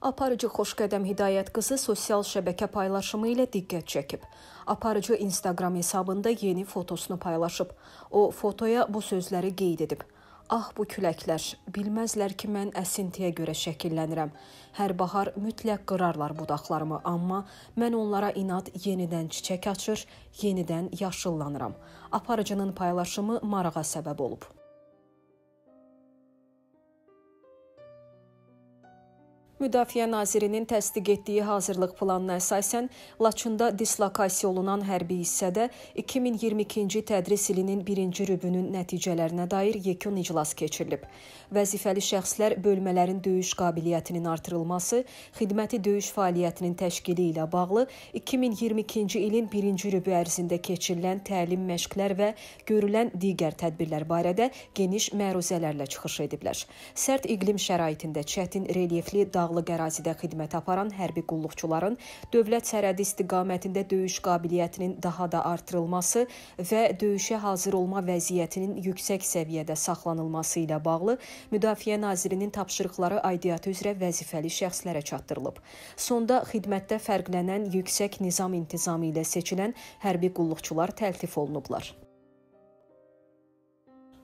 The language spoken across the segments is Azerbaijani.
Aparıcı Xoşqədəm Hidayət qızı sosial şəbəkə paylaşımı ilə diqqət çəkib. Aparıcı Instagram hesabında yeni fotosunu paylaşıb. O fotoya bu sözləri qeyd edib. Ah bu küləklər, bilməzlər ki mən əsintiyə görə şəkillənirəm. Hər bahar mütləq qırarlar budaqlarımı, amma mən onlara inad yenidən çiçək açır, yenidən yaşıllanıram. Aparıcının paylaşımı marağa səbəb olub. Müdafiə Nazirinin təsdiq etdiyi hazırlıq planına əsasən Laçında dislokasiya olunan hərbi hissədə 2022-ci tədris ilinin birinci rübünün nəticələrinə dair yekun iclas keçirilib. Vəzifəli şəxslər bölmələrin döyüş qabiliyyətinin artırılması, xidməti döyüş fəaliyyətinin təşkili ilə bağlı 2022-ci ilin birinci rübü ərzində keçirilən təlim məşqlər və görülən digər tədbirlər barədə geniş məruzələrlə çıxış ediblər. Sərt iqlim şəraitində çətin relyefli dağ dağlıq ərazidə xidmət aparan hərbi qulluqçuların dövlət sərhədi istiqamətində döyüş qabiliyyətinin daha da artırılması və döyüşə hazır olma vəziyyətinin yüksək səviyyədə saxlanılması ilə bağlı Müdafiə Nazirinin tapşırıqları aidiyyatı üzrə vəzifəli şəxslərə çatdırılıb. Sonda xidmətdə fərqlənən yüksək nizam intizamı ilə seçilən hərbi qulluqçular təltif olunublar.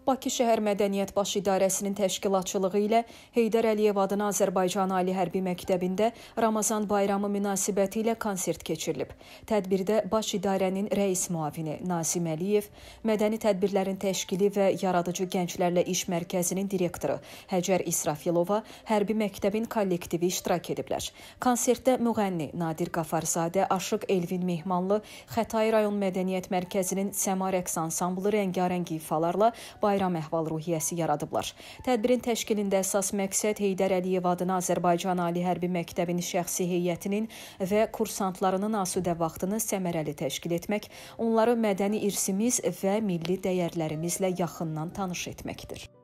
Bakı Şəhər Mədəniyyət Baş İdarəsinin təşkilatçılığı ilə Heydər Əliyev adına Azərbaycan Ali Hərbi Məktəbində Ramazan bayramı münasibəti ilə konsert keçirilib. Tədbirdə Baş İdarənin rəis müavini Nazim Əliyev, Mədəni Tədbirlərin Təşkili və Yaradıcı Gənclərlə İş Mərkəzinin direktoru Həcər İsrafilova hərbi məktəbin kollektivi iştirak ediblər. Konsertdə müğənni Nadir Qafarzadə, Aşıq Elvin Mehmanlı, Xətai rayon Mədəniyyət Mərkəzinin Səma rəqs ansamblı rəngarəng ifalarla bayram bayram əhval-ruhiyyəsi yaradıblar. Tədbirin təşkilində əsas məqsəd Heydər Əliyev adına Azərbaycan Ali Hərbi Məktəbinin şəxsi heyətinin və kursantlarının asudə vaxtını səmərəli təşkil etmək, onları mədəni irsimiz və milli dəyərlərimizlə yaxından tanış etməkdir.